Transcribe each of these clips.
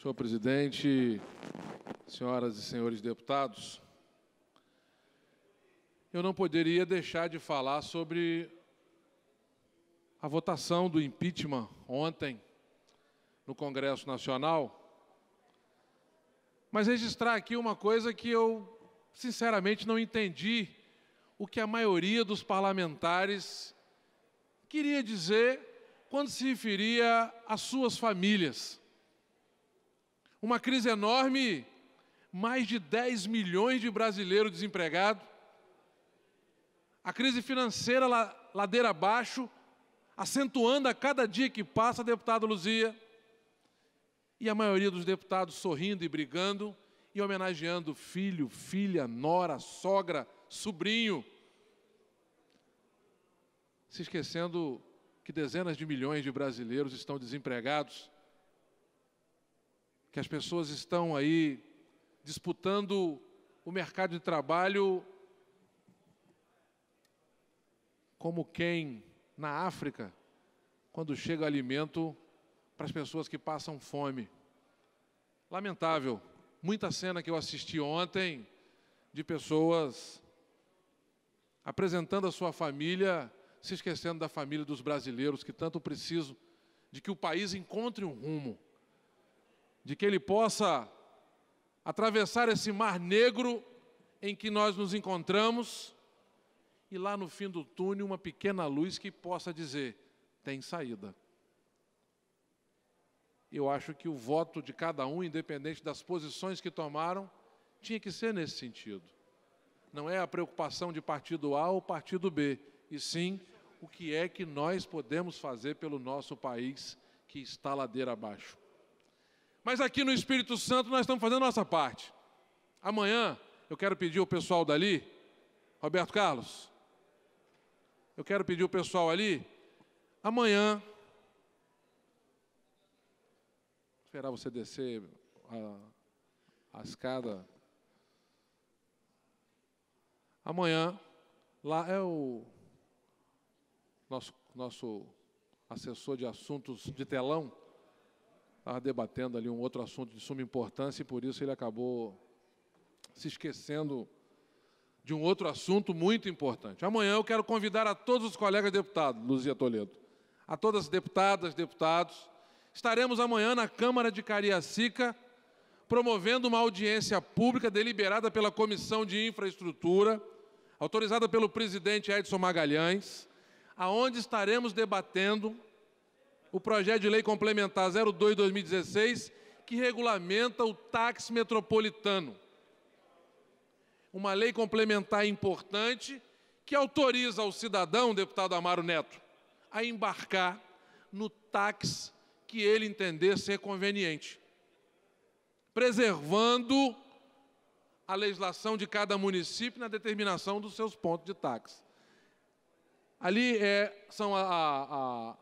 Senhor presidente, senhoras e senhores deputados, eu não poderia deixar de falar sobre a votação do impeachment ontem no Congresso Nacional, mas registrar aqui uma coisa que eu sinceramente não entendi o que a maioria dos parlamentares queria dizer quando se referia às suas famílias. Uma crise enorme, mais de 10 milhões de brasileiros desempregados. A crise financeira ladeira abaixo, acentuando a cada dia que passa, deputado Luzia. E a maioria dos deputados sorrindo e brigando e homenageando filho, filha, nora, sogra, sobrinho. Se esquecendo que dezenas de milhões de brasileiros estão desempregados que as pessoas estão aí disputando o mercado de trabalho como quem na África, quando chega alimento para as pessoas que passam fome. Lamentável, muita cena que eu assisti ontem de pessoas apresentando a sua família, se esquecendo da família dos brasileiros que tanto precisam de que o país encontre um rumo de que Ele possa atravessar esse mar negro em que nós nos encontramos e lá no fim do túnel uma pequena luz que possa dizer: tem saída. Eu acho que o voto de cada um, independente das posições que tomaram, tinha que ser nesse sentido. Não é a preocupação de partido A ou partido B, e sim o que é que nós podemos fazer pelo nosso país que está ladeira abaixo. Mas aqui no Espírito Santo nós estamos fazendo a nossa parte. Amanhã eu quero pedir o pessoal dali, Roberto Carlos, eu quero pedir o pessoal ali, amanhã. Esperar você descer a, a escada. Amanhã, lá é o nosso, nosso assessor de assuntos de telão, estava debatendo ali um outro assunto de suma importância e por isso ele acabou se esquecendo de um outro assunto muito importante. Amanhã eu quero convidar a todos os colegas deputados, Luzia Toledo, a todas as deputadas, deputados. Estaremos amanhã na Câmara de Cariacica promovendo uma audiência pública deliberada pela Comissão de Infraestrutura, autorizada pelo presidente Edson Magalhães, aonde estaremos debatendo o projeto de lei complementar 02-2016, que regulamenta o táxi metropolitano. Uma lei complementar importante que autoriza ao cidadão, deputado Amaro Neto, a embarcar no táxi que ele entender ser conveniente, preservando a legislação de cada município na determinação dos seus pontos de táxi. Ali é, são a, a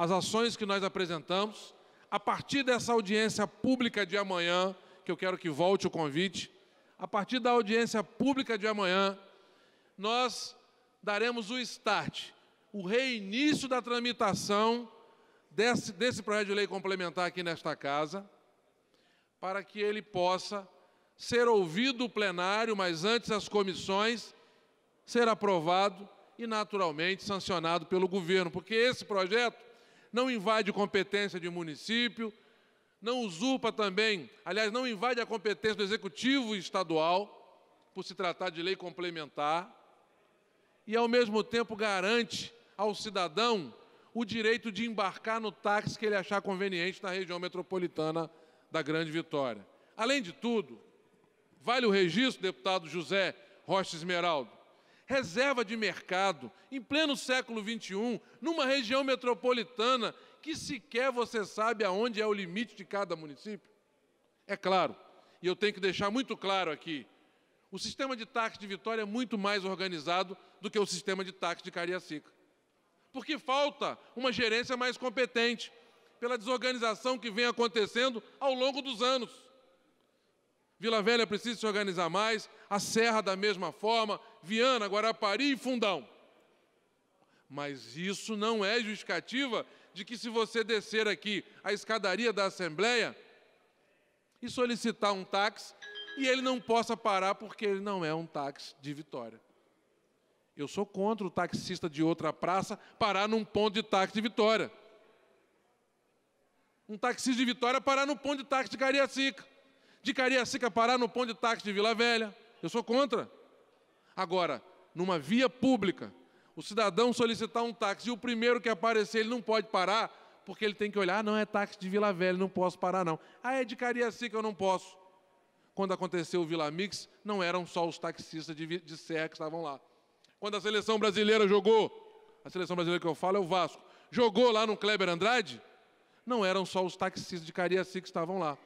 as ações que nós apresentamos. A partir dessa audiência pública de amanhã, que eu quero que volte o convite, a partir da audiência pública de amanhã, nós daremos o start, o reinício da tramitação desse, desse projeto de lei complementar aqui nesta casa, para que ele possa ser ouvido o plenário, mas antes as comissões, ser aprovado e naturalmente sancionado pelo governo, porque esse projeto não invade competência de município, não usurpa também, aliás, não invade a competência do executivo estadual, por se tratar de lei complementar, e ao mesmo tempo garante ao cidadão o direito de embarcar no táxi que ele achar conveniente na região metropolitana da Grande Vitória. Além de tudo, vale o registro, deputado José Rocha Esmeraldo, reserva de mercado, em pleno século XXI, numa região metropolitana que sequer você sabe aonde é o limite de cada município? É claro, e eu tenho que deixar muito claro aqui, o sistema de táxi de Vitória é muito mais organizado do que o sistema de táxi de Cariacica. Porque falta uma gerência mais competente, pela desorganização que vem acontecendo ao longo dos anos. Vila Velha precisa se organizar mais, a Serra da mesma forma, Viana, Guarapari e Fundão. Mas isso não é justificativa de que se você descer aqui a escadaria da Assembleia e solicitar um táxi e ele não possa parar porque ele não é um táxi de Vitória. Eu sou contra o taxista de outra praça parar num ponto de táxi de Vitória. Um taxista de Vitória parar num ponto de táxi de Cariacica de Cariacica parar no ponto de táxi de Vila Velha. Eu sou contra. Agora, numa via pública, o cidadão solicitar um táxi e o primeiro que aparecer, ele não pode parar, porque ele tem que olhar, ah, não é táxi de Vila Velha, não posso parar não. Ah, é de Cariacica, eu não posso. Quando aconteceu o Vila Mix, não eram só os taxistas de, de Serra que estavam lá. Quando a seleção brasileira jogou, a seleção brasileira que eu falo é o Vasco, jogou lá no Kleber Andrade, não eram só os taxistas de Cariacica que estavam lá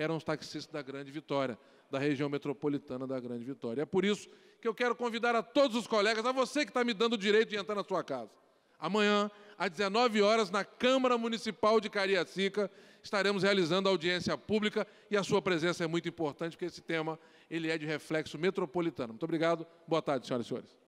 eram os taxistas da Grande Vitória, da região metropolitana da Grande Vitória. É por isso que eu quero convidar a todos os colegas, a você que está me dando o direito de entrar na sua casa. Amanhã, às 19 horas, na Câmara Municipal de Cariacica, estaremos realizando a audiência pública e a sua presença é muito importante, porque esse tema ele é de reflexo metropolitano. Muito obrigado. Boa tarde, senhoras e senhores.